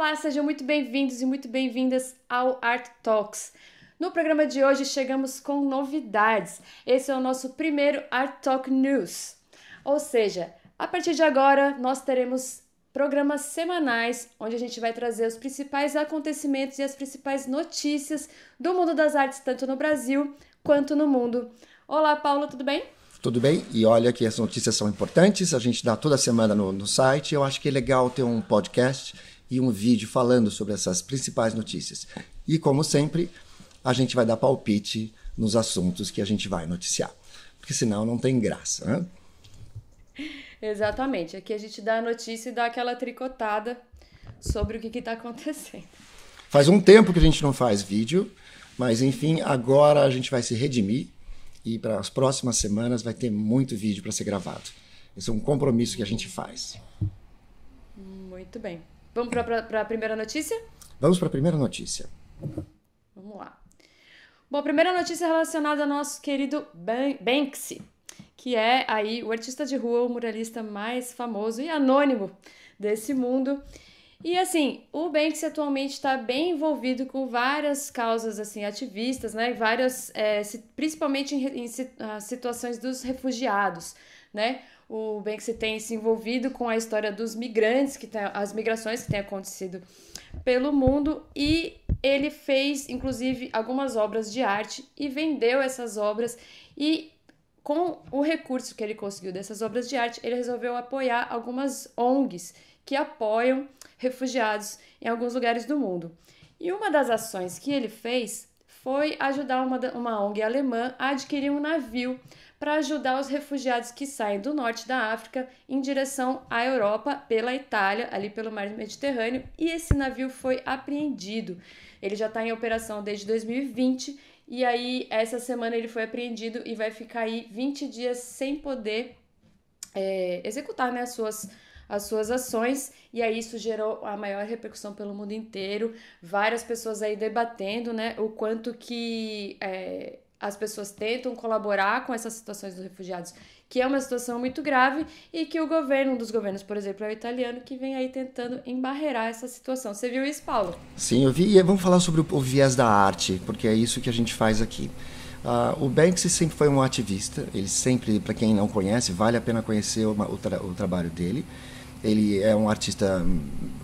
Olá, sejam muito bem-vindos e muito bem-vindas ao Art Talks. No programa de hoje chegamos com novidades. Esse é o nosso primeiro Art Talk News. Ou seja, a partir de agora nós teremos programas semanais onde a gente vai trazer os principais acontecimentos e as principais notícias do mundo das artes, tanto no Brasil quanto no mundo. Olá, Paulo, tudo bem? Tudo bem? E olha que as notícias são importantes, a gente dá toda semana no, no site. Eu acho que é legal ter um podcast e um vídeo falando sobre essas principais notícias. E como sempre, a gente vai dar palpite nos assuntos que a gente vai noticiar, porque senão não tem graça. Né? Exatamente. Aqui a gente dá a notícia e dá aquela tricotada sobre o que está acontecendo. Faz um tempo que a gente não faz vídeo, mas enfim, agora a gente vai se redimir e para as próximas semanas vai ter muito vídeo para ser gravado. Esse é um compromisso que a gente faz. Muito bem. Vamos para a primeira notícia? Vamos para a primeira notícia. Vamos lá. Bom, a primeira notícia é relacionada ao nosso querido Banksy, que é aí o artista de rua, o muralista mais famoso e anônimo desse mundo. E assim, o Banksy atualmente está bem envolvido com várias causas assim ativistas, né? Várias, é, principalmente em, em ah, situações dos refugiados, né? o se tem se envolvido com a história dos migrantes, que tem, as migrações que têm acontecido pelo mundo, e ele fez, inclusive, algumas obras de arte e vendeu essas obras e com o recurso que ele conseguiu dessas obras de arte, ele resolveu apoiar algumas ONGs que apoiam refugiados em alguns lugares do mundo. E uma das ações que ele fez foi ajudar uma, uma ONG alemã a adquirir um navio para ajudar os refugiados que saem do norte da África em direção à Europa pela Itália, ali pelo mar Mediterrâneo, e esse navio foi apreendido. Ele já está em operação desde 2020 e aí essa semana ele foi apreendido e vai ficar aí 20 dias sem poder é, executar né, as suas as suas ações, e aí isso gerou a maior repercussão pelo mundo inteiro, várias pessoas aí debatendo, né, o quanto que é, as pessoas tentam colaborar com essas situações dos refugiados, que é uma situação muito grave e que o governo, um dos governos, por exemplo, é o italiano, que vem aí tentando embarrear essa situação. Você viu isso, Paulo? Sim, eu vi. E vamos falar sobre o viés da arte, porque é isso que a gente faz aqui. Uh, o Banksy sempre foi um ativista, ele sempre, para quem não conhece, vale a pena conhecer o, o, tra o trabalho dele. Ele é um artista,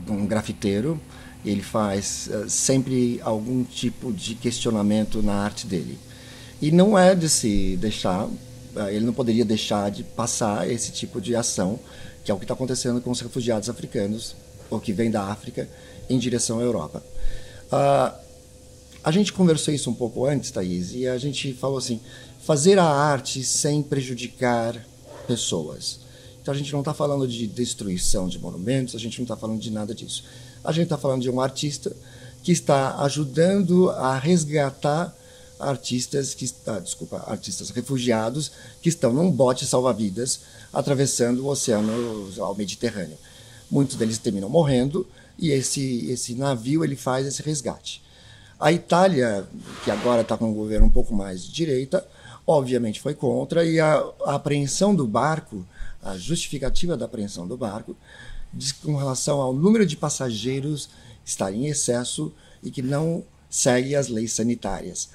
um grafiteiro, ele faz uh, sempre algum tipo de questionamento na arte dele. E não é de se deixar, eh, ele não poderia deixar de passar esse tipo de ação, que é o que está acontecendo com os refugiados africanos, ou que vêm da África, em direção à Europa. Uh, a gente conversou isso um pouco antes, Thaís, e a gente falou assim: fazer a arte sem prejudicar pessoas. Então a gente não está falando de destruição de monumentos, a gente não está falando de nada disso. A gente está falando de um artista que está ajudando a resgatar artistas que ah, desculpa, artistas refugiados que estão num bote salva-vidas atravessando o oceano ao Mediterrâneo. Muitos deles terminam morrendo e esse esse navio ele faz esse resgate. A Itália, que agora está com um governo um pouco mais de direita, obviamente foi contra e a, a apreensão do barco, a justificativa da apreensão do barco, diz que com relação ao número de passageiros estar em excesso e que não segue as leis sanitárias.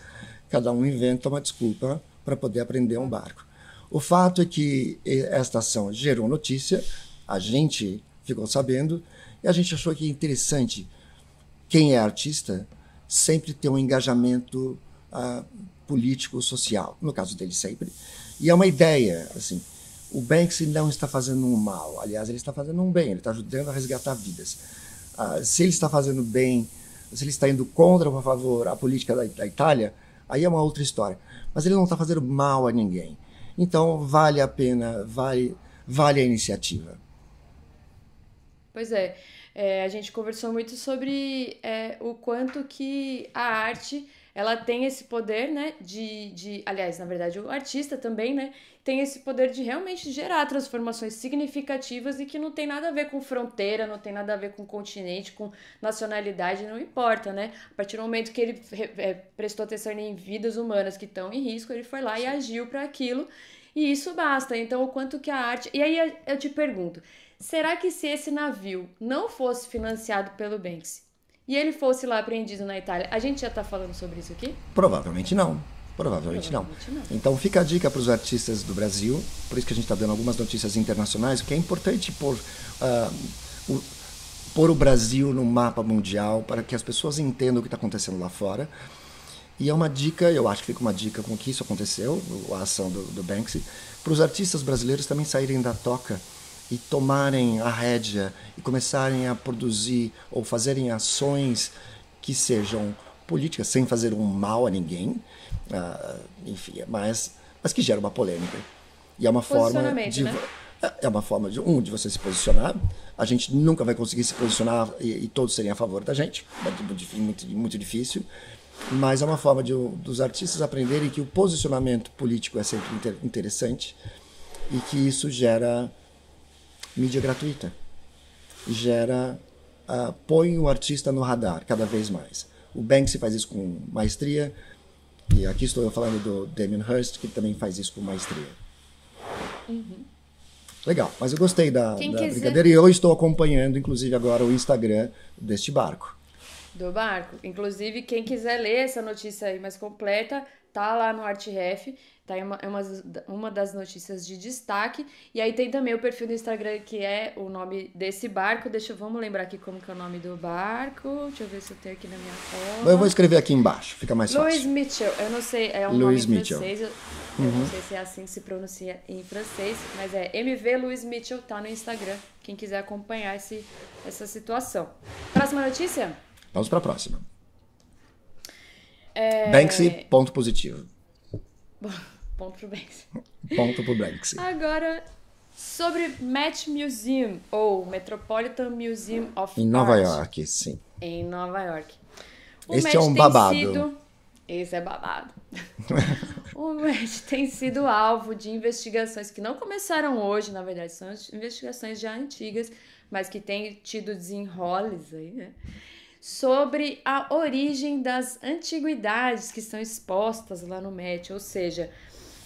Cada um inventa uma desculpa para poder aprender um barco. O fato é que eh, esta ação gerou notícia, a gente ficou sabendo e a gente achou que é interessante quem é artista sempre ter um engajamento uh, político social, no caso dele sempre. E é uma ideia, assim, o Banksy não está fazendo um mal, aliás, ele está fazendo um bem, ele está ajudando a resgatar vidas. Uh, se ele está fazendo bem se ele está indo contra ou a favor a política da, da Itália, aí é uma outra história. Mas ele não está fazendo mal a ninguém. Então vale a pena, vale, vale a iniciativa. Pois é, é a gente conversou muito sobre é, o quanto que a arte ela tem esse poder, né, de, de, aliás, na verdade, o artista também, né, tem esse poder de realmente gerar transformações significativas e que não tem nada a ver com fronteira, não tem nada a ver com continente, com nacionalidade, não importa, né? A partir do momento que ele é, prestou atenção em vidas humanas que estão em risco, ele foi lá Sim. e agiu para aquilo. E isso basta. Então, o quanto que a arte. E aí eu te pergunto: será que se esse navio não fosse financiado pelo Banks e ele fosse lá apreendido na Itália, a gente já está falando sobre isso aqui? Provavelmente não. Provavelmente, Provavelmente não. não. Então fica a dica para os artistas do Brasil, por isso que a gente está dando algumas notícias internacionais, que é importante pôr, uh, o, pôr o Brasil no mapa mundial para que as pessoas entendam o que está acontecendo lá fora. E é uma dica, eu acho que fica uma dica com que isso aconteceu, a ação do, do Banksy, para os artistas brasileiros também saírem da toca e tomarem a rédea e começarem a produzir ou fazerem ações que sejam políticas, sem fazer um mal a ninguém, ah, enfim, mas, mas que geram uma polêmica. E é uma forma de. Né? É, é uma forma de, um, de você se posicionar. A gente nunca vai conseguir se posicionar e, e todos serem a favor da gente. É muito, muito difícil. Mas é uma forma de, dos artistas aprenderem que o posicionamento político é sempre inter, interessante e que isso gera mídia gratuita. Gera, uh, põe o artista no radar cada vez mais. O Banksy faz isso com maestria, e aqui estou eu falando do Damien Hirst, que também faz isso com maestria. Uhum. Legal, mas eu gostei da, da brincadeira e eu estou acompanhando, inclusive, agora o Instagram deste barco do barco. Inclusive, quem quiser ler essa notícia aí mais completa, tá lá no ArtRef, tá aí uma, é uma, uma das notícias de destaque. E aí tem também o perfil do Instagram, que é o nome desse barco. Deixa eu, vamos lembrar aqui como que é o nome do barco. Deixa eu ver se eu tenho aqui na minha cola. Eu vou escrever aqui embaixo, fica mais Louis fácil. Louis Mitchell, eu não sei, é um Louis nome Mitchell. francês. Eu, uhum. eu não uhum. sei se é assim que se pronuncia em francês, mas é MV Louis Mitchell, tá no Instagram. Quem quiser acompanhar esse, essa situação. Próxima notícia? Vamos para a próxima. É... Banksy, ponto positivo. Bom, ponto pro Banksy. ponto pro Banksy. Agora, sobre Met Museum, ou Metropolitan Museum of Em Nova York, sim. Em Nova York. O Esse Met é um babado. Sido... Esse é babado. o MET tem sido alvo de investigações que não começaram hoje, na verdade, são investigações já antigas, mas que têm tido desenroles aí, né? sobre a origem das antiguidades que estão expostas lá no MET, ou seja,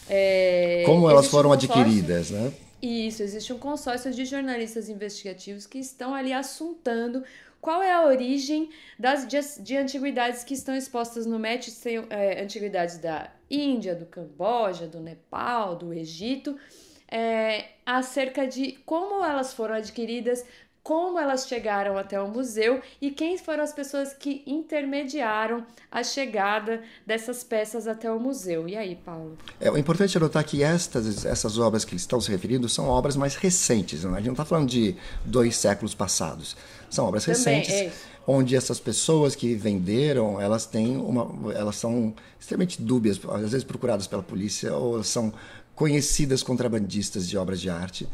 é, como elas foram um adquiridas, né? Isso, existe um consórcio de jornalistas investigativos que estão ali assuntando qual é a origem das, de, de antiguidades que estão expostas no MET, é, antiguidades da Índia, do Camboja, do Nepal, do Egito, é, acerca de como elas foram adquiridas, como elas chegaram até o museu e quem foram as pessoas que intermediaram a chegada dessas peças até o museu. E aí, Paulo? É, importante é notar que estas, essas obras que estão se referindo são obras mais recentes, né? a gente não está falando de dois séculos passados, são obras Também, recentes. É onde essas pessoas que venderam elas têm uma elas são extremamente dúbias às vezes procuradas pela polícia ou são conhecidas contrabandistas de obras de arte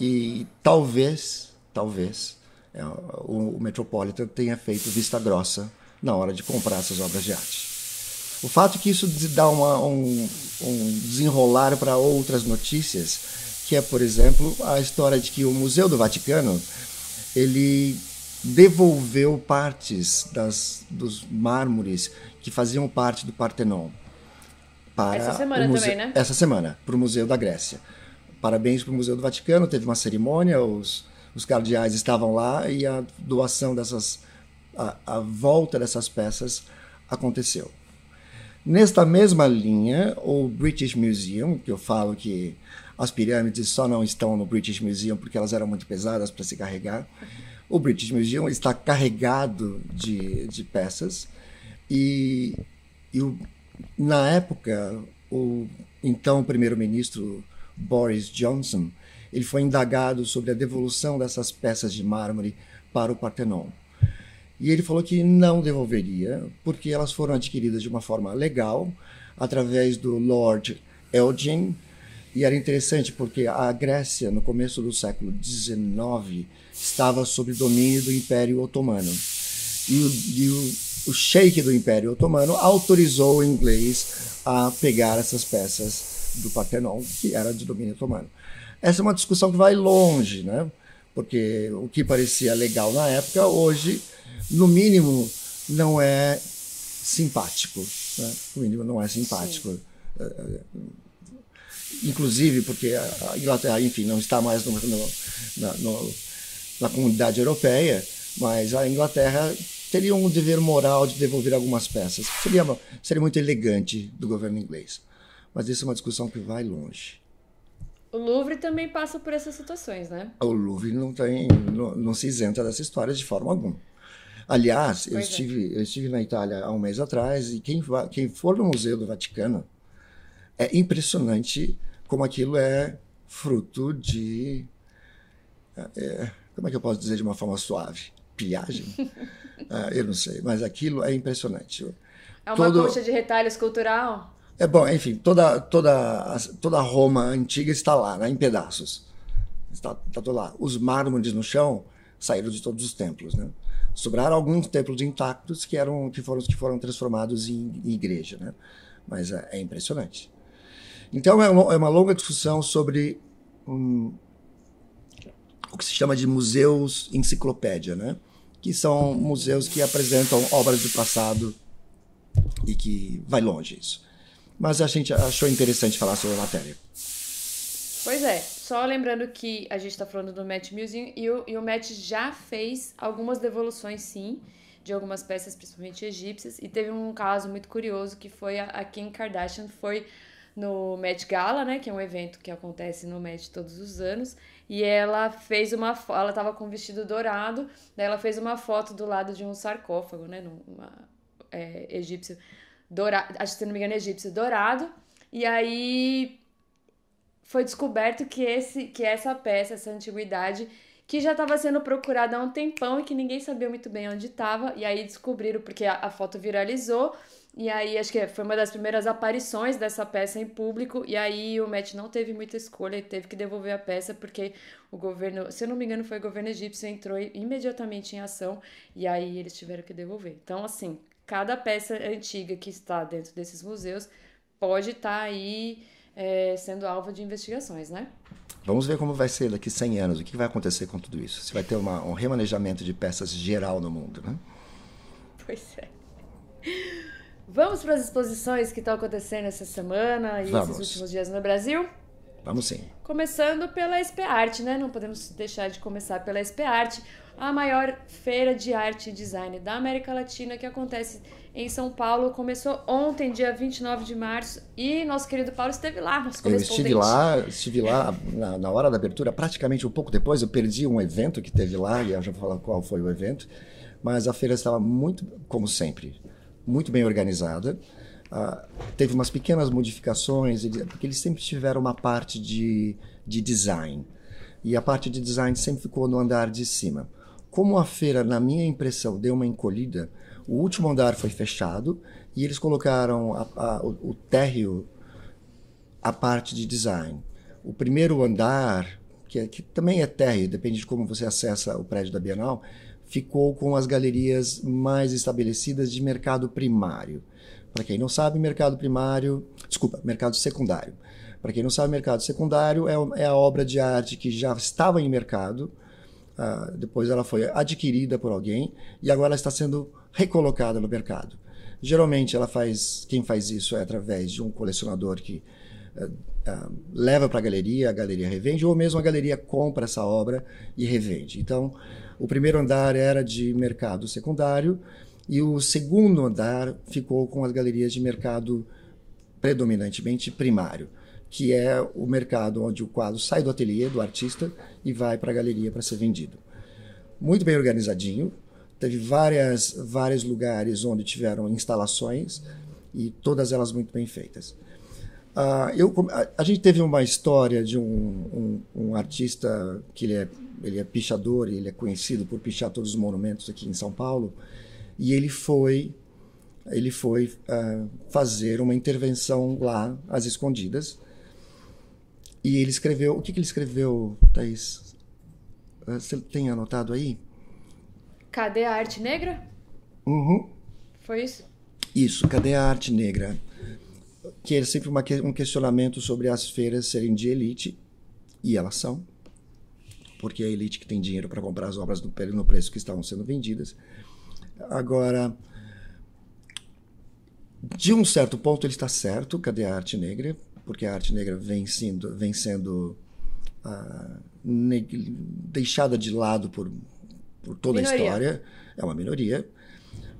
e talvez talvez é, o Metropolitan tenha feito vista grossa na hora de comprar essas obras de arte. O fato é que isso dá uma, um, um desenrolar para outras notícias, que é, por exemplo, a história de que o Museu do Vaticano ele devolveu partes das, dos mármores que faziam parte do Partenon. Para essa semana também, né? Essa semana, para o Museu da Grécia. Parabéns para o Museu do Vaticano, teve uma cerimônia, os, os cardeais estavam lá e a doação dessas, a, a volta dessas peças aconteceu. Nesta mesma linha, o British Museum, que eu falo que as pirâmides só não estão no British Museum porque elas eram muito pesadas para se carregar, o British Museum está carregado de, de peças e, e o, na época o então primeiro-ministro Boris Johnson ele foi indagado sobre a devolução dessas peças de mármore para o Partenon. E ele falou que não devolveria, porque elas foram adquiridas de uma forma legal, através do Lord Elgin. E era interessante porque a Grécia, no começo do século XIX, estava sob domínio do Império Otomano. E o, e o, o sheik do Império Otomano autorizou o inglês a pegar essas peças do Partenon, que era de domínio otomano. Essa é uma discussão que vai longe, né? Porque o que parecia legal na época, hoje, no mínimo, não é simpático. Né? No mínimo, não é simpático. Sim. É, é, inclusive porque a Inglaterra, enfim, não está mais no, no, no, na comunidade europeia, mas a Inglaterra teria um dever moral de devolver algumas peças. Seria, seria muito elegante do governo inglês. Mas isso é uma discussão que vai longe. O Louvre também passa por essas situações, né? O Louvre não, tem, não, não se isenta dessa história de forma alguma. Aliás, eu é. estive, é. eu estive na Itália há um mês atrás e quem, quem for no Museu do Vaticano é impressionante como aquilo é fruto de. É, é como é que eu posso dizer de uma forma suave? piagem, ah, eu não sei, mas aquilo é impressionante. É uma Todo... de retalhos cultural? É bom, enfim, toda, toda, toda Roma antiga está lá, né, em pedaços. Está, está tudo lá. Os mármores no chão saíram de todos os templos, né? Sobraram alguns templos intactos que eram que foram que foram transformados em, em igreja, né? Mas é, é impressionante. Então é uma, é uma, longa discussão sobre o que se chama de museus enciclopédia, né? Que são museus que apresentam obras do passado e que vai longe isso mas a gente achou interessante falar sobre a matéria. Pois é, só lembrando que a gente está falando do Matt Museum e o, e o Matt já fez algumas devoluções, sim, de algumas peças, principalmente egípcias, e teve um caso muito curioso que foi a, Kim Kardashian foi no Met Gala, né, que é um evento que acontece no Met todos os anos, e ela fez uma ela estava com um vestido dourado, daí ela fez uma foto do lado de um sarcófago, né, numa, é, egípcio, dourado, acho que se não me engano, é egípcio dourado. E aí foi descoberto que, esse, que essa peça, essa antiguidade, que já estava sendo procurada há um tempão e que ninguém sabia muito bem onde estava. E aí descobriram, porque a, a, foto viralizou. E aí, acho que foi uma das primeiras aparições dessa peça em público. E aí, o Met não teve muita escolha e teve que devolver a peça, porque o governo, se eu não me engano, foi o governo egípcio, entrou imediatamente em ação. E aí, eles tiveram que devolver. Então, assim, cada peça antiga que está dentro desses museus pode estar tá aí é, sendo alvo de investigações, né? Vamos ver como vai ser daqui 100 anos, o que vai acontecer com tudo isso. Se vai ter uma, um remanejamento de peças geral no mundo, né? Pois é. Vamos para as exposições que estão acontecendo essa semana e Vamos. esses últimos dias no Brasil? Vamos sim. Começando pela SP Arte, né? Não podemos deixar de começar pela SP Arte, a maior feira de arte e design da América Latina que acontece em São Paulo. Começou ontem, dia 29 de março, e nosso querido Paulo esteve lá, nosso Eu estive lá, estive lá na, na, hora da abertura, praticamente um pouco depois, eu perdi um evento que teve lá, e eu já vou falar qual foi o evento, mas a feira estava muito, como sempre, muito bem organizada. Ah, teve umas pequenas modificações, porque eles sempre tiveram uma parte de, de design. E a parte de design sempre ficou no andar de cima. Como a feira, na minha impressão, deu uma encolhida, o último andar foi fechado e eles colocaram a, a, o, o térreo, a parte de design. O primeiro andar, que, é, que também é térreo, depende de como você acessa o prédio da Bienal, ficou com as galerias mais estabelecidas de mercado primário. Para quem não sabe, mercado primário, desculpa, mercado secundário. Para quem não sabe, mercado secundário é, é, a obra de arte que já estava em mercado, ah, depois ela foi adquirida por alguém e agora está sendo recolocada no mercado. Geralmente ela faz, quem faz isso é através de um colecionador que ah, ah, leva para a galeria, a galeria revende, ou mesmo a galeria compra essa obra e revende. Então, o primeiro andar era de mercado secundário, e o segundo andar ficou com as galerias de mercado predominantemente primário, que é o mercado onde o quadro sai do ateliê do artista e vai para a galeria para ser vendido. Muito bem organizadinho, teve várias vários lugares onde tiveram instalações e todas elas muito bem feitas. Uh, eu, a, a, gente teve uma história de um, um, um, artista que ele é, ele é pichador, ele é conhecido por pichar todos os monumentos aqui em São Paulo, e ele foi ele foi uh, fazer uma intervenção lá às escondidas e ele escreveu o que, que ele escreveu Thaís? Ah, você tem anotado aí cadê a arte negra uhum. foi isso isso cadê a arte negra que é sempre uma, um questionamento sobre as feiras serem de elite e elas são porque é a elite que tem dinheiro para comprar as obras no, no preço que estavam sendo vendidas Agora, de um certo ponto ele está certo, cadê a arte negra? Porque a arte negra vem sendo, vem sendo ah, deixada de lado por, por toda minoria. a história. É uma minoria.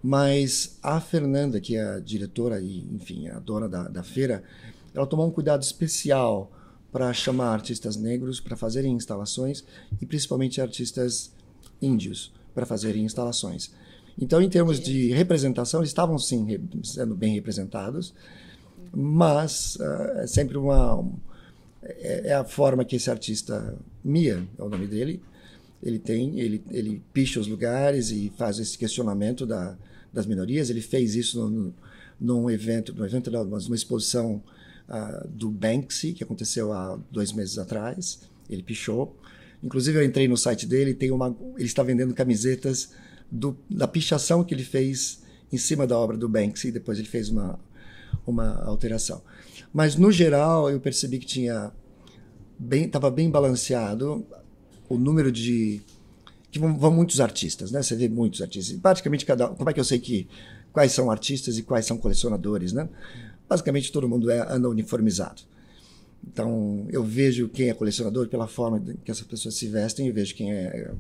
Mas a Fernanda, que é a diretora e, enfim, a dona da, da feira, ela tomou um cuidado especial para chamar artistas negros para fazerem instalações e principalmente artistas índios para fazerem instalações. Então, em termos de representação, eles estavam sim sendo bem representados, mas uh, é sempre uma. Um, é, é a forma que esse artista, Mia, é o nome dele, ele tem, ele, ele picha os lugares e faz esse questionamento da, das minorias. Ele fez isso no, num evento, num evento não, mas numa exposição uh, do Banksy, que aconteceu há dois meses atrás. Ele pichou. Inclusive, eu entrei no site dele, tem uma, ele está vendendo camisetas do, da pichação que ele fez em cima da obra do Banksy, depois ele fez uma, uma alteração. Mas, no geral, eu percebi que tinha bem estava bem balanceado o número de que vão, vão, muitos artistas, né? Você vê muitos artistas. praticamente cada como é que eu sei que quais são artistas e quais são colecionadores, né? Basicamente todo mundo é, anda uniformizado. Então eu vejo quem é colecionador pela forma que essas pessoas se vestem e vejo quem é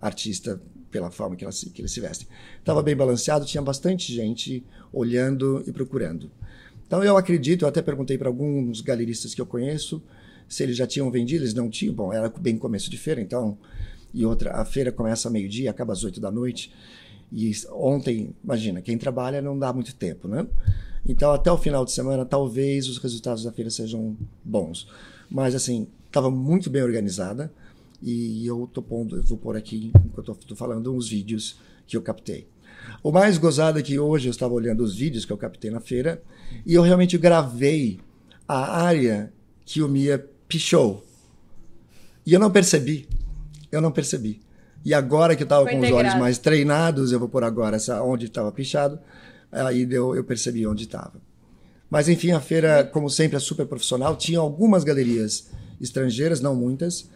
artista pela forma que, que eles se vestem. Estava bem balanceado, tinha bastante gente olhando e procurando. Então eu acredito, eu até perguntei para alguns galeristas que eu conheço se eles já tinham vendido, eles não tinham. Bom, era bem começo de feira, então. E outra, a feira começa meio-dia, acaba às oito da noite. E ontem, imagina, quem trabalha não dá muito tempo, né? Então, até o final de semana, talvez os resultados da feira sejam bons. Mas, assim, estava muito bem organizada. E eu tô pondo, vou pôr aqui, enquanto estou falando, uns vídeos que eu captei. O mais gozado é que hoje eu estava olhando os vídeos que eu captei na feira e eu realmente gravei a área que o Mia pichou. E eu não percebi. Eu não percebi. E agora que eu estava com integrado. os olhos mais treinados, eu vou por agora essa onde estava pichado, aí deu, eu percebi onde estava. Mas enfim, a feira, como sempre, é super profissional. Tinha algumas galerias estrangeiras, não muitas,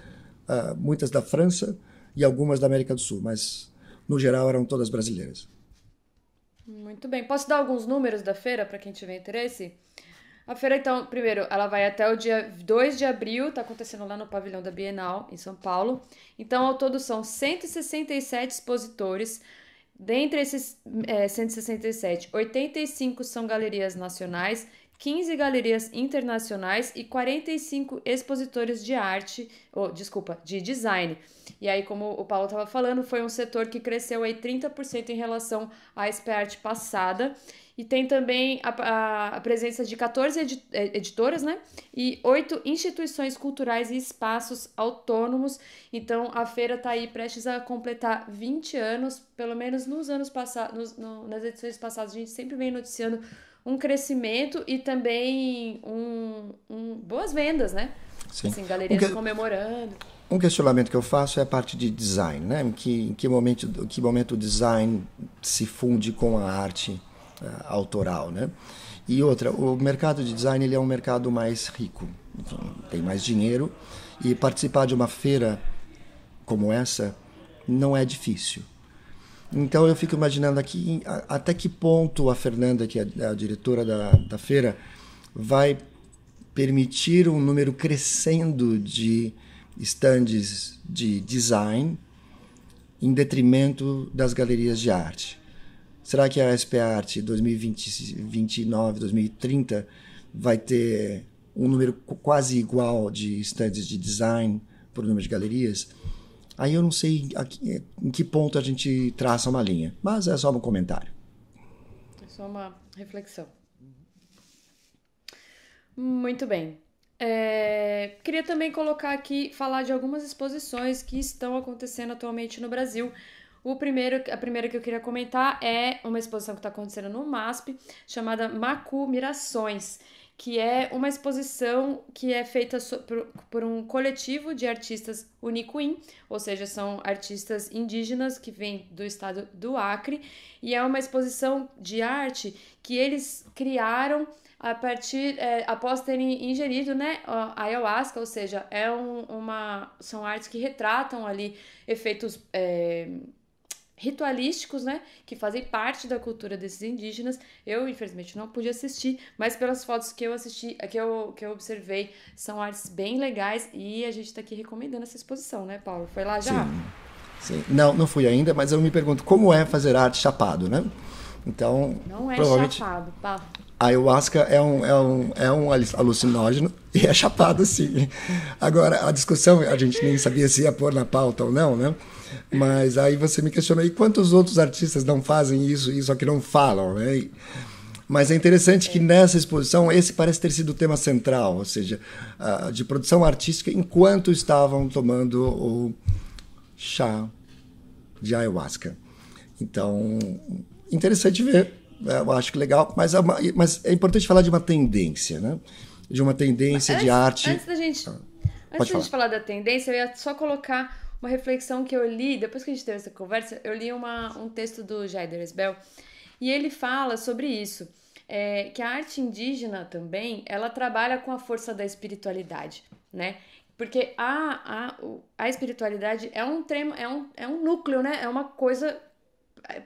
uh, muitas da França e algumas da América do Sul, mas no geral eram todas brasileiras. Muito bem. Posso dar alguns números da feira para quem tiver interesse? A feira, então, primeiro, ela vai até o dia 2 de abril, está acontecendo lá no pavilhão da Bienal, em São Paulo. Então, ao todo, são 167 expositores. Dentre esses é, 167, 85 são galerias nacionais 15 galerias internacionais e 45 expositores de arte, ou desculpa, de design. E aí, como o Paulo estava falando, foi um setor que cresceu aí 30% em relação à SPART passada. E tem também a, a, a presença de 14 é, editoras, né? E oito instituições culturais e espaços autônomos. Então a feira está aí prestes a completar 20 anos, pelo menos nos anos passados, no, nas edições passadas, a gente sempre vem noticiando um crescimento e também um, um boas vendas, né? Sim. Assim, galerias que... comemorando. Um questionamento que eu faço é a parte de design, né? Em que, em que, momento, em que momento o design se funde com a arte uh, autoral, né? E outra, o mercado de design ele é um mercado mais rico, então, tem mais dinheiro e participar de uma feira como essa não é difícil. Então eu fico imaginando aqui até que ponto a Fernanda, que é a diretora da, da feira, vai permitir um número crescendo de estandes de design em detrimento das galerias de arte. Será que a SP Arte 2029, 2030 vai ter um número quase igual de estandes de design por número de galerias? Aí eu não sei aqui, é, em que ponto a gente traça uma linha, mas é só um comentário. É só uma reflexão. Muito bem. É, queria também colocar aqui, falar de algumas exposições que estão acontecendo atualmente no Brasil. O primeiro, a primeira que eu queria comentar é uma exposição que está acontecendo no MASP, chamada Macu Mirações que é uma exposição que é feita so, por, por, um coletivo de artistas Unicuin, ou seja, são artistas indígenas que vêm do estado do Acre, e é uma exposição de arte que eles criaram a partir é, após terem ingerido né, a ayahuasca, ou seja, é um, uma, são artes que retratam ali efeitos é, ritualísticos, né, que fazem parte da cultura desses indígenas. Eu, infelizmente, não pude assistir, mas pelas fotos que eu assisti, que eu, que eu observei, são artes bem legais e a gente está aqui recomendando essa exposição, né, Paulo? Foi lá já? Sim. Sim. Não, não fui ainda, mas eu me pergunto como é fazer arte chapado, né? Então, não é provavelmente, chapado, pá. A ayahuasca é um, é um, é um alucinógeno e é chapado assim. Agora, a discussão, a gente nem sabia se ia pôr na pauta ou não, né? Mas aí você me questionou, e quantos outros artistas não fazem isso, isso aqui não falam, né? E, mas é interessante que nessa exposição, esse parece ter sido o tema central, ou seja, de produção artística enquanto estavam tomando o chá de ayahuasca. Então, interessante ver, né? eu acho que legal, mas é mas é importante falar de uma tendência, né? de uma tendência antes, de arte. Antes da gente, ah, antes da gente falar da tendência, eu ia só colocar uma reflexão que eu li, depois que a gente teve essa conversa, eu li uma, um texto do Jaider Esbel, e ele fala sobre isso, é, que a arte indígena também, ela trabalha com a força da espiritualidade, né? Porque a, a, a espiritualidade é um, tremo, é, um, é um núcleo, né? É uma coisa é,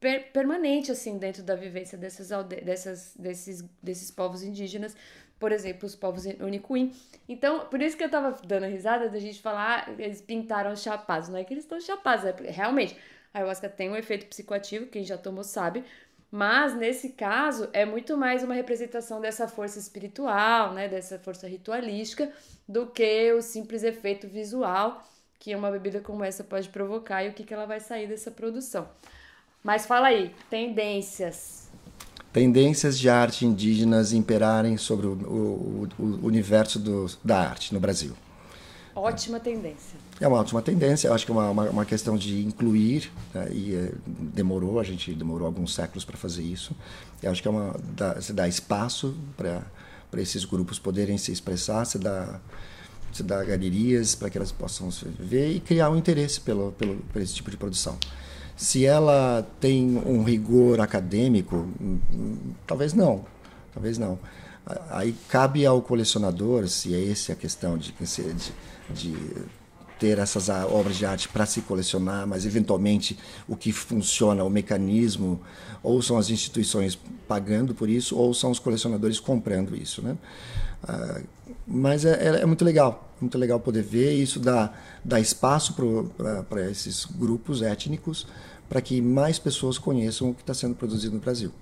per, permanente, assim, dentro da vivência dessas, dessas, desses, desses povos indígenas, por exemplo, os povos unicuin Então, por isso que eu tava dando risada da gente falar, ah, eles pintaram chapados. Não é que eles estão chapados, é realmente. A ayahuasca tem um efeito psicoativo, quem já tomou sabe. Mas nesse caso é muito mais uma representação dessa força espiritual, né, dessa força ritualística, do que o simples efeito visual que uma bebida como essa pode provocar e o que, que ela vai sair dessa produção. Mas fala aí, tendências tendências de arte indígenas imperarem sobre o, o, o universo do, da arte no Brasil. Ótima tendência. É uma ótima tendência, Eu acho que é uma, uma, uma, questão de incluir, né? e é, demorou, a gente demorou alguns séculos para fazer isso. Eu acho que é uma, dá, dá espaço para esses grupos poderem se expressar, se dá, dá galerias para que elas possam se ver e criar um interesse pelo, pelo, por esse tipo de produção. Se ela tem um rigor acadêmico, hum, hum, talvez não, talvez não. Aí cabe ao colecionador, se é essa a questão de, de, de ter essas ah, obras de arte para se colecionar, mas eventualmente o que funciona, o mecanismo, ou são as instituições pagando por isso, ou são os colecionadores comprando isso. Né? Ah, mas é, é, é muito legal muito legal poder ver. E isso dá, dá espaço para esses grupos étnicos para que mais pessoas conheçam o que está sendo produzido no Brasil.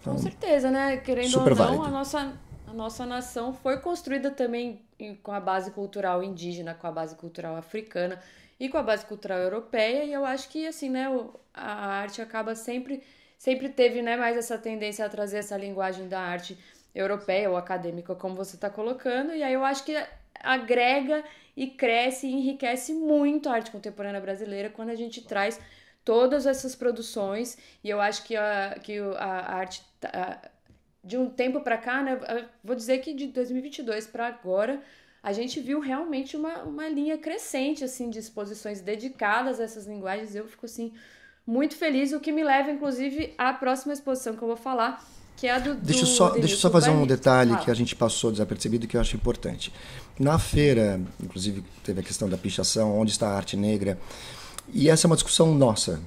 Então, Com certeza, né? Querendo ou não, válido. a nossa, a nossa nação foi construída também com a base cultural indígena, com a base cultural africana e com a base cultural europeia. E eu acho que, assim, né, a arte acaba sempre sempre teve né, mais essa tendência a trazer essa linguagem da arte europeia ou acadêmica, como você está colocando, e aí eu acho que agrega e cresce e enriquece muito a arte contemporânea brasileira quando a gente traz todas essas produções, e eu acho que a, que a, arte. Tá, a, de um tempo para cá, né, vou dizer que de 2022 para agora, a gente viu realmente uma, uma linha crescente assim de exposições dedicadas a essas linguagens. Eu fico assim muito feliz, o que me leva inclusive à próxima exposição que eu vou falar, que é a do, deixa eu só Deixa eu só fazer um detalhe que a gente passou desapercebido que eu acho importante. Na feira, inclusive, teve a questão da pichação, onde está a arte negra. E essa é uma discussão nossa,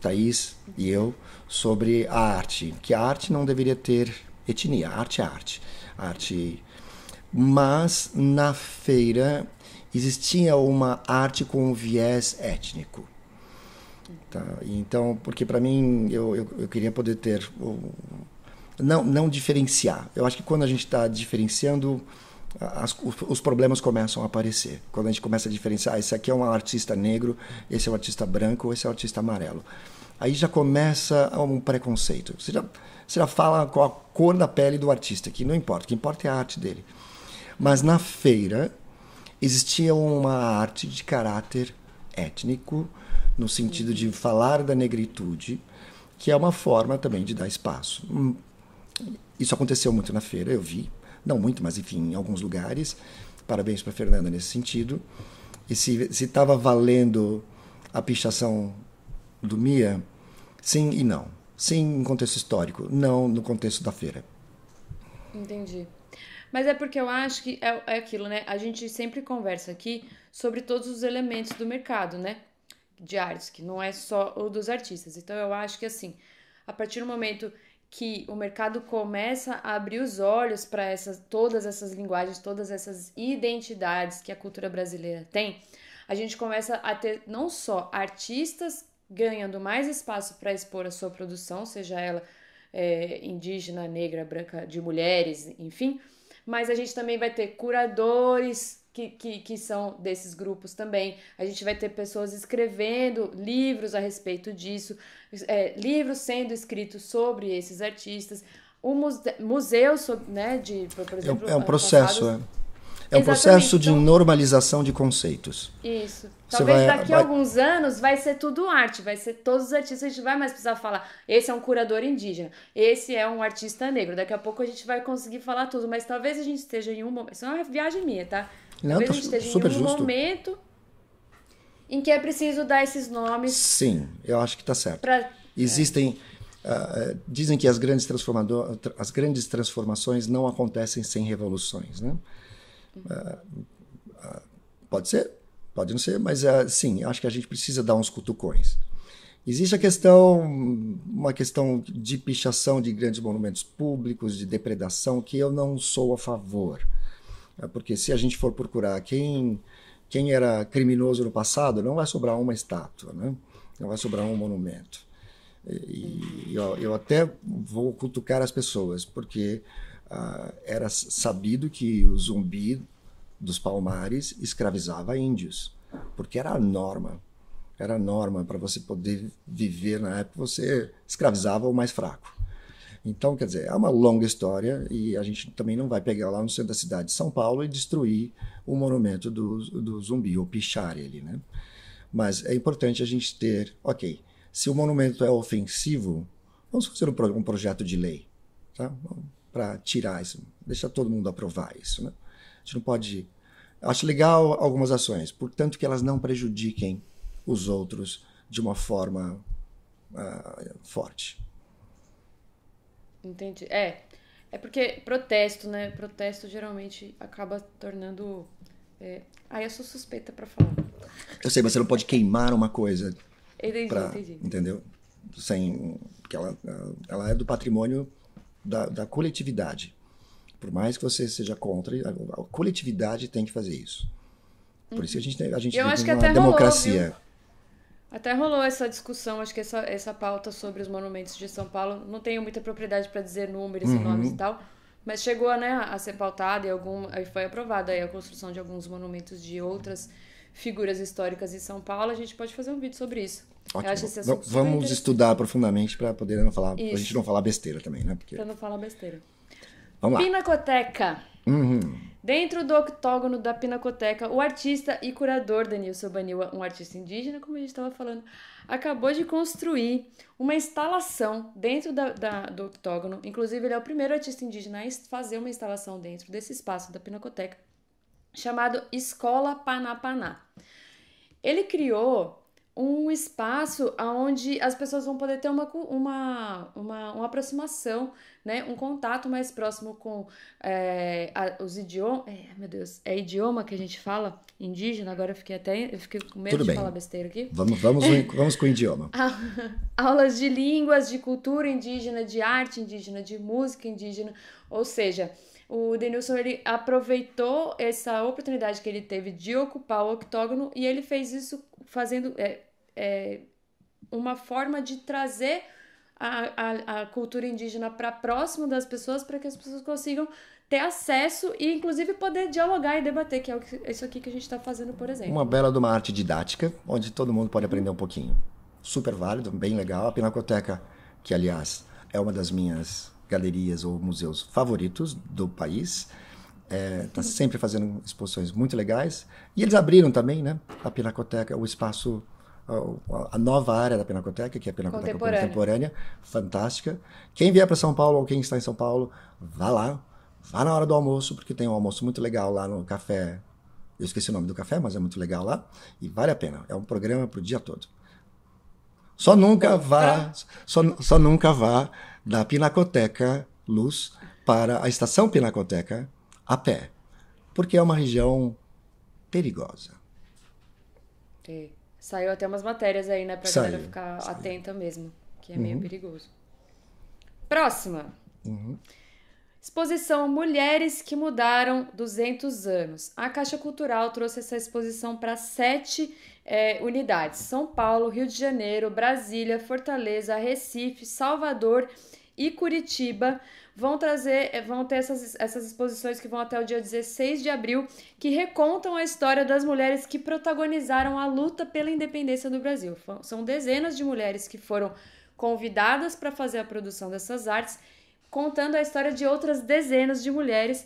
Thaís e eu, sobre a arte. Que a arte não deveria ter etnia, a arte é arte. A arte... Mas na feira existia uma arte com um viés étnico. Tá? Então, porque para mim, eu, eu, eu, queria poder ter não, não diferenciar. Eu acho que quando a gente está diferenciando, as, os problemas começam a aparecer. Quando a gente começa a diferenciar, ah, esse aqui é um artista negro, esse é um artista branco, esse é um artista amarelo. Aí já começa um preconceito. Você já, você já fala com a cor da pele do artista, que não importa, o que importa é a arte dele. Mas na feira existia uma arte de caráter étnico, no sentido de falar da negritude, que é uma forma também de dar espaço. Hum, isso aconteceu muito na feira, eu vi. Não muito, mas enfim, em alguns lugares. Parabéns para Fernanda nesse sentido. E se estava valendo a pichação do Mia, sim e não. Sim, em contexto histórico, não no contexto da feira. Entendi. Mas é porque eu acho que é, é, aquilo, né? A gente sempre conversa aqui sobre todos os elementos do mercado, né? De artes, que não é só o dos artistas. Então eu acho que assim, a partir do momento que o mercado começa a abrir os olhos para essas, todas essas linguagens, todas essas identidades que a cultura brasileira tem, a gente começa a ter não só artistas ganhando mais espaço para expor a sua produção, seja ela é, indígena, negra, branca, de mulheres, enfim, mas a gente também vai ter curadores que, que, que são desses grupos também. A gente vai ter pessoas escrevendo livros a respeito disso, é, livros sendo escritos sobre esses artistas. O muse museu, né, de, por é exemplo... É, um processo, é. É um Exatamente. processo de então normalização de conceitos. Isso. Talvez vai, daqui a vai... alguns anos vai ser tudo arte, vai ser todos os artistas, a gente vai mais precisar falar, esse é um curador indígena, esse é um artista negro. Daqui a pouco a gente vai conseguir falar tudo, mas talvez a gente esteja em um momento, isso é uma viagem minha, tá? Não, Talvez tá a gente esteja super em um justo. momento em que é preciso dar esses nomes. Sim, eu acho que está certo. Pra... É. Existem. Uh, dizem que as grandes, transformador... as grandes transformações não acontecem sem revoluções. Né? Uh, uh, pode ser, pode não ser, mas sim, acho que a gente precisa dar uns cutucões. Existe a questão, uma questão de pichação de grandes monumentos públicos, de depredação, que eu não sou a favor. É porque se a gente for procurar quem, quem era criminoso no passado, não vai sobrar uma estátua, né? não vai sobrar um monumento. E eu, eu até vou cutucar as pessoas, porque ah, era sabido que o zumbi dos palmares escravizava índios, porque era a norma. Era a norma para você poder viver na época, você escravizava o mais fraco. Então, quer dizer, é uma longa história e a gente também não vai pegar lá no centro da cidade de São Paulo e destruir o monumento do, do zumbi, ou pichar ele, né? Mas é importante a gente ter, ok, se o monumento é ofensivo, vamos fazer um, pro, um projeto de lei, tá? Para tirar isso, deixar todo mundo aprovar isso, né? A gente não pode... Acho legal algumas ações, portanto que elas não prejudiquem os outros de uma forma uh, forte. Entendi. É. É porque protesto, né? Protesto geralmente acaba tornando. É... Ah, eu sou suspeita para falar. Eu sei, mas você não pode queimar uma coisa. Entendi, pra, entendi. Entendeu? Sem. Que ela, ela é do patrimônio da, da coletividade. Por mais que você seja contra, a, a coletividade tem que fazer isso. Por isso que a gente, a gente eu vive acho que até democracia. Rolou, viu? Até rolou essa discussão, acho que essa, essa pauta sobre os monumentos de São Paulo. Não tenho muita propriedade para dizer números uhum. e nomes e tal, mas chegou né, a ser pautada e algum, foi aprovada a construção de alguns monumentos de outras figuras históricas em São Paulo. A gente pode fazer um vídeo sobre isso. Ótimo. Vamos estudar profundamente para poder não falar, a gente não falar besteira também, né? Porque... Para não falar besteira. Vamos lá. Pinacoteca. Uhum. Dentro do octógono da Pinacoteca, o artista e curador Daniel Sobaniwa, um artista indígena, como a gente estava falando, acabou de construir uma instalação dentro da, da, do octógono. Inclusive, ele é o primeiro artista indígena a fazer uma instalação dentro desse espaço da Pinacoteca, chamado Escola Panapaná. Ele criou um espaço onde as pessoas vão poder ter uma, uma, uma, uma aproximação, né? um contato mais próximo com é, a, os idiomas. É, meu Deus, é idioma que a gente fala indígena, agora eu fiquei até eu fiquei com medo Tudo de bem. falar besteira aqui. Vamos, vamos, vamos com o idioma. Aulas de línguas, de cultura indígena, de arte indígena, de música indígena, ou seja, o Denilson ele aproveitou essa oportunidade que ele teve de ocupar o octógono e ele fez isso fazendo. É, é, uma forma de trazer a, a, a cultura indígena para próximo das pessoas, para que as pessoas consigam ter acesso e, inclusive, poder dialogar e debater, que é isso aqui que a gente está fazendo, por exemplo. Uma bela de uma arte didática, onde todo mundo pode aprender um pouquinho. Super válido, bem legal. A Pinacoteca, que, aliás, é uma das minhas galerias ou museus favoritos do país, está é, tá sempre fazendo exposições muito legais. E eles abriram também né, a Pinacoteca, o espaço a nova área da Pinacoteca, que é a Pinacoteca Contemporânea, Contemporânea fantástica. Quem vier para São Paulo ou quem está em São Paulo, vá lá, vá na hora do almoço, porque tem um almoço muito legal lá no café. Eu esqueci o nome do café, mas é muito legal lá e vale a pena. É um programa para o dia todo. Só nunca vá, só, só nunca vá da Pinacoteca Luz para a estação Pinacoteca a pé, porque é uma região perigosa. Sim. Saiu até umas matérias aí, né? Pra saiu, galera ficar saiu. atenta mesmo, que é uhum. meio perigoso. Próxima. Uhum. Exposição Mulheres que Mudaram 200 Anos. A Caixa Cultural trouxe essa exposição para sete é, unidades: São Paulo, Rio de Janeiro, Brasília, Fortaleza, Recife, Salvador e Curitiba vão trazer, eh, vão ter essas, essas exposições que vão até o dia 16 de abril, que recontam a história das mulheres que protagonizaram a luta pela independência do Brasil. São dezenas de mulheres que foram convidadas para fazer a produção dessas artes, contando a história de outras dezenas de mulheres.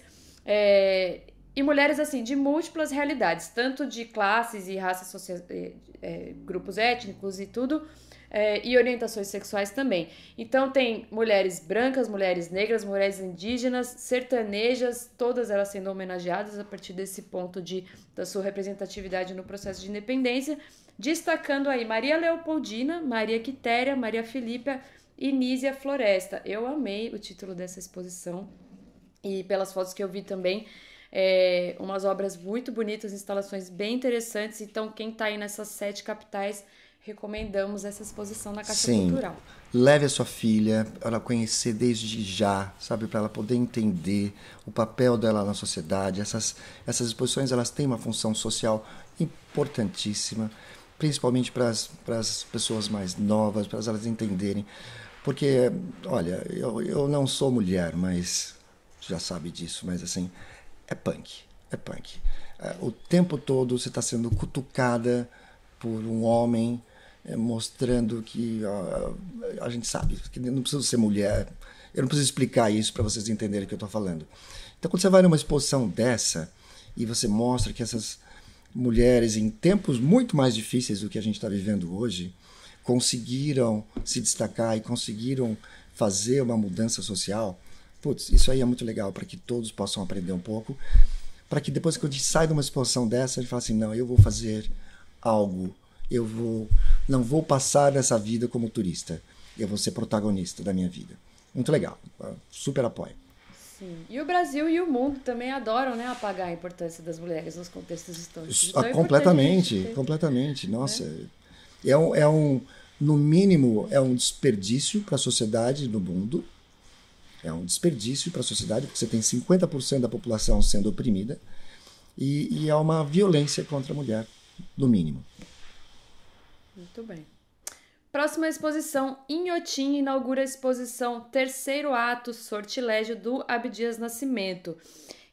É, e mulheres assim de múltiplas realidades, tanto de classes e raças, é, grupos étnicos e tudo, é, e orientações sexuais também. Então tem mulheres brancas, mulheres negras, mulheres indígenas, sertanejas, todas elas sendo homenageadas a partir desse ponto de, da sua representatividade no processo de independência, destacando aí Maria Leopoldina, Maria Quitéria, Maria Filipa e Nízia Floresta. Eu amei o título dessa exposição e pelas fotos que eu vi também. É, umas obras muito bonitas, instalações bem interessantes. Então, quem está aí nessas sete capitais recomendamos essa exposição na Caixa Sim. Cultural. Leve a sua filha ela conhecer desde já, sabe, para ela poder entender o papel dela na sociedade. Essas, essas exposições elas têm uma função social importantíssima, principalmente para as pessoas mais novas, para elas entenderem. Porque, olha, eu, eu não sou mulher, mas já sabe disso, mas assim, é punk. É punk. É, o tempo todo você está sendo cutucada por um homem é, mostrando que ó, a gente sabe que não precisa ser mulher. Eu não preciso explicar isso para vocês entenderem o que eu estou falando. Então, quando você vai numa exposição dessa e você mostra que essas mulheres, em tempos muito mais difíceis do que a gente está vivendo hoje, conseguiram se destacar e conseguiram fazer uma mudança social, putz, isso aí é muito legal para que todos possam aprender um pouco, para que depois que a gente sai de uma exposição dessa, a gente fala assim, não, eu vou fazer algo, eu vou não vou passar nessa vida como turista. Eu vou ser protagonista da minha vida. Muito legal. Ah, super apoio. Sim. E o Brasil e o mundo também adoram né, apagar a importância das mulheres nos contextos históricos. Então é completamente, completamente. Né? Nossa, é, é um, é um, no mínimo, é um desperdício para a sociedade do mundo. É um desperdício para a sociedade, porque você tem 50% da população sendo oprimida e, e é uma violência contra a mulher, no mínimo. Muito bem. Próxima exposição, Inhotim inaugura a exposição Terceiro Ato, Sortilégio do Abdias Nascimento.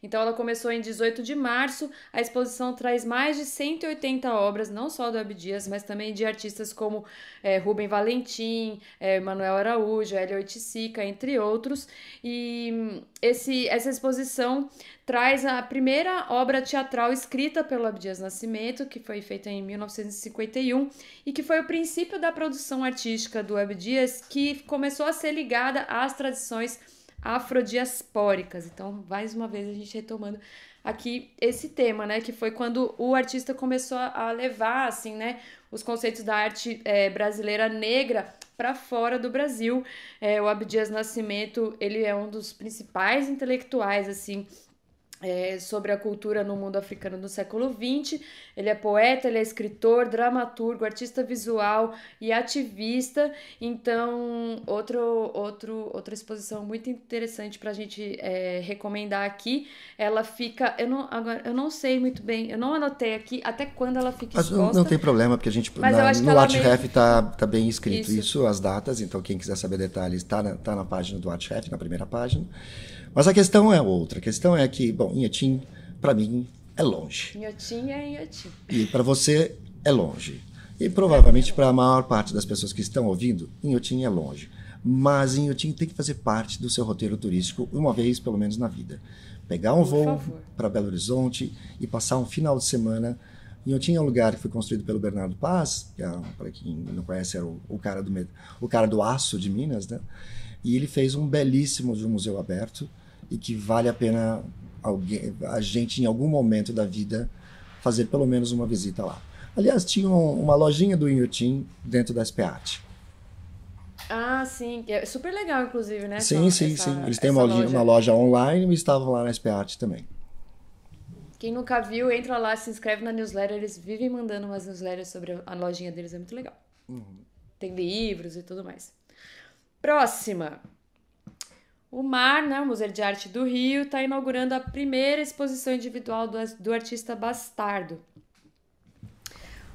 Então ela começou em 18 de março. A exposição traz mais de 180 obras, não só do Abdias, mas também de artistas como é, Rubem Valentim, é, Manuel Araújo, Hélio Oiticica, entre outros. E hum, esse, essa exposição traz a primeira obra teatral escrita pelo Abdias Nascimento, que foi feita em 1951 e que foi o princípio da produção artística do Abdias, que começou a ser ligada às tradições afrodiaspóricas. Então, mais uma vez a gente retomando aqui esse tema, né, que foi quando o artista começou a levar, assim, né, os conceitos da arte é, brasileira negra para fora do Brasil. É, o Abdias Nascimento, ele é um dos principais intelectuais, assim, é, sobre a cultura no mundo africano do século XX. Ele é poeta, ele é escritor, dramaturgo, artista visual e ativista. Então, outro, outro, outra exposição muito interessante para a gente é, recomendar aqui. Ela fica. Eu não, agora, eu não sei muito bem, eu não anotei aqui até quando ela fica exposta. Não, não tem problema, porque a gente. Mas na, eu acho no ArtRef meio... está tá bem escrito isso. isso. as datas. Então, quem quiser saber detalhes, está na, tá na página do ArtRef, na primeira página. Mas a questão é outra. A questão é que, bom, Inhotim, para mim, é longe. Inhotim é Inhotim. E para você, é longe. E provavelmente para a maior parte das pessoas que estão ouvindo, Inhotim é longe. Mas Inhotim tem que fazer parte do seu roteiro turístico uma vez, pelo menos, na vida. Pegar um Por voo para Belo Horizonte e passar um final de semana. Inhotim é um lugar que foi construído pelo Bernardo Paz, que é, para quem não conhece era o, o cara do, o cara do aço de Minas, né? E ele fez um belíssimo de um museu aberto e que vale a pena alguém, a gente, em algum momento da vida, fazer pelo menos uma visita lá. Aliás, tinha uma lojinha do Inhotim dentro da SPAT. Ah, sim. É super legal, inclusive, né? Sim, essa, sim, essa, sim. Eles têm uma loja. uma loja online e estavam lá na SPAT também. Quem nunca viu, entra lá, se inscreve na newsletter. Eles vivem mandando umas newsletters sobre a lojinha deles, é muito legal. Uhum. Tem livros e tudo mais. Próxima. O MAR, né, o Museu de Arte do Rio, está inaugurando a primeira exposição individual do, do artista Bastardo.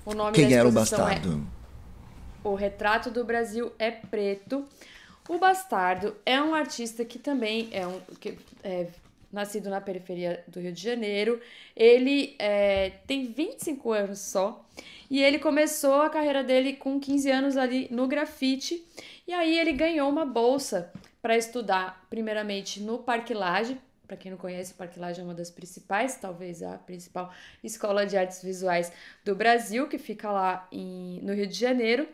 O nome Quem era o é Bastardo? É o Retrato do Brasil é Preto. O Bastardo é um artista que também é um, que, é, nascido na periferia do Rio de Janeiro. Ele é, tem 25 anos só e ele começou a carreira dele com 15 anos ali no grafite. E aí ele ganhou uma bolsa para estudar, primeiramente no Parque Lage. Para quem não conhece, o Parque Lage é uma das principais, talvez a principal escola de artes visuais do Brasil, que fica lá em, no Rio de Janeiro.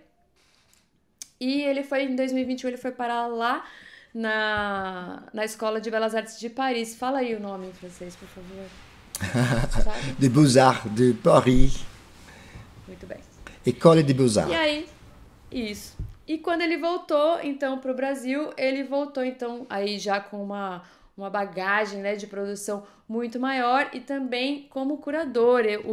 E ele foi em 2021, ele foi parar lá na, na Escola de Belas Artes de Paris. Fala aí o nome em francês, por favor. de Beaux-Arts de Paris. Muito bem. École de Beaux-Arts. E aí, isso. E quando ele voltou, então, para o Brasil, ele voltou, então, aí já com uma, uma bagagem né, de produção muito maior e também como curador. O,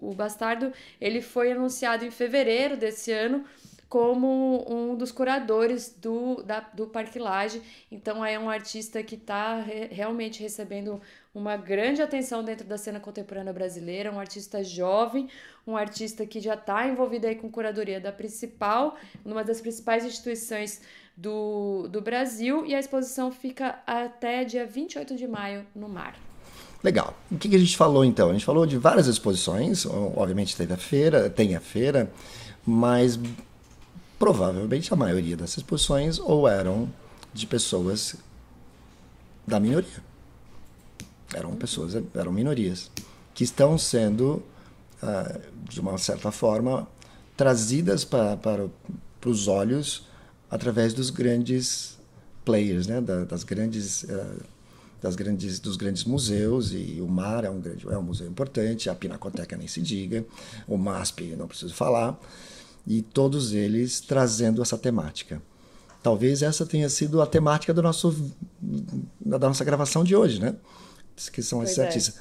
o, o Bastardo, ele foi anunciado em fevereiro desse ano como um dos curadores do, da, do Parque Laje. Então é um artista que está re, realmente recebendo uma grande atenção dentro da cena contemporânea brasileira, um artista jovem, um artista que já está envolvido aí com curadoria da principal, uma das principais instituições do, do Brasil, e a exposição fica até dia 28 de maio no mar. Legal. O que, a gente falou então? A gente falou de várias exposições, obviamente teve a feira, tem a feira, mas provavelmente a maioria dessas posições ou eram de pessoas da minoria. Eram pessoas, eram minorias, que estão sendo, ah, de uma certa forma, trazidas para, para, para os olhos através dos grandes players, né? das grandes ah, das grandes, dos grandes museus, e o MAR é um, grande, é um museu importante, a Pinacoteca nem se diga, o MASP não preciso falar e todos eles trazendo essa temática. Talvez essa tenha sido a temática do nosso, da nossa gravação de hoje, né? Que são esses artistas. É.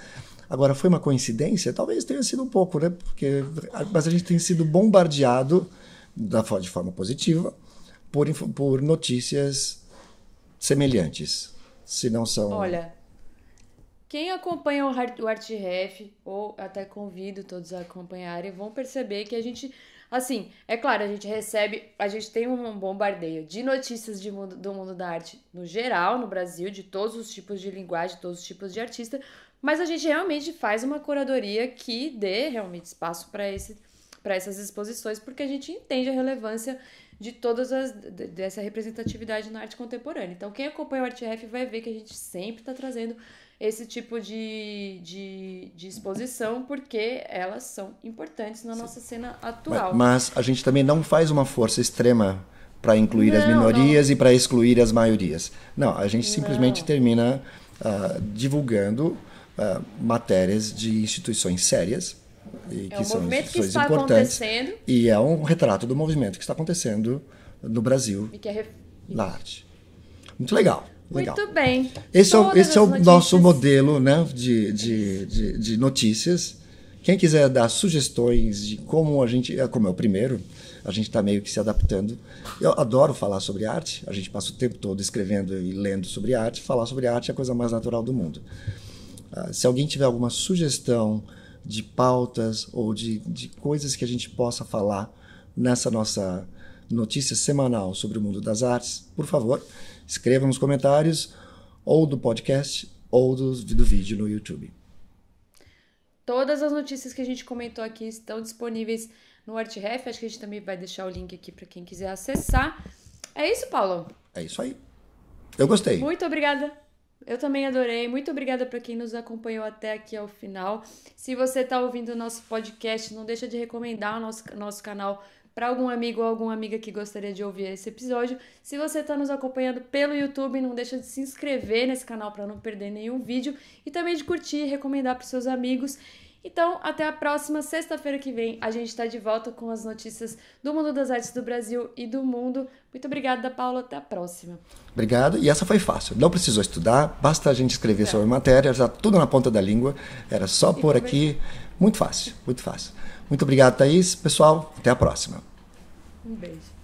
Agora, foi uma coincidência? Talvez tenha sido um pouco, né? Porque, mas a gente tem sido bombardeado da, de forma positiva por, por notícias semelhantes, se não são. Olha, quem acompanha o, o ArtRef, ou até convido todos a acompanharem, vão perceber que a gente Assim, é claro, a gente recebe, a gente tem um bombardeio de notícias de mundo, do mundo da arte no geral, no Brasil, de todos os tipos de linguagem, todos os tipos de artista, mas a gente realmente faz uma curadoria que dê realmente espaço para esse para essas exposições, porque a gente entende a relevância de todas as dessa representatividade na arte contemporânea. Então, quem acompanha o Ref vai ver que a gente sempre está trazendo esse tipo de, de, de exposição, porque elas são importantes na Sim. nossa cena atual. Mas, mas, a gente também não faz uma força extrema para incluir não, as minorias não. e para excluir as maiorias. Não, a gente simplesmente não. termina uh, divulgando uh, matérias de instituições sérias e é que é um são movimento que está importantes, acontecendo e é um retrato do movimento que está acontecendo no Brasil e que é ref... na arte. Muito legal. Legal. Muito bem. Esse é Todas é, esse é o nosso modelo né, de, de, de, de, notícias. Quem quiser dar sugestões de como a gente. É, como é o primeiro, a gente está meio que se adaptando. Eu adoro falar sobre arte, a gente passa o tempo todo escrevendo e lendo sobre arte. Falar sobre arte é a coisa mais natural do mundo. Uh, se alguém tiver alguma sugestão de pautas ou de, de coisas que a gente possa falar nessa nossa notícia semanal sobre o mundo das artes, por favor, Escreva nos comentários ou do podcast ou do, do vídeo no YouTube. Todas as notícias que a gente comentou aqui estão disponíveis no ArtRef. Acho que a gente também vai deixar o link aqui para quem quiser acessar. É isso, Paulo? É isso aí. Eu gostei. Muito obrigada. Eu também adorei. Muito obrigada para quem nos acompanhou até aqui ao final. Se você está ouvindo o nosso podcast, não deixa de recomendar o nosso, nosso canal para algum amigo ou alguma amiga que gostaria de ouvir esse episódio. Se você está nos acompanhando pelo YouTube, não deixa de se inscrever nesse canal para não perder nenhum vídeo e também de curtir e recomendar para seus amigos. Então, até a próxima sexta-feira que vem. A gente está de volta com as notícias do mundo das artes do Brasil e do mundo. Muito obrigada, Paula. Até a próxima. Obrigado. E essa foi fácil. Não precisou estudar, basta a gente escrever é. sobre matéria, já tudo na ponta da língua. Era só e por aqui. Muito fácil, muito fácil. Muito obrigado, Thaís. Pessoal, até a próxima. Um beijo.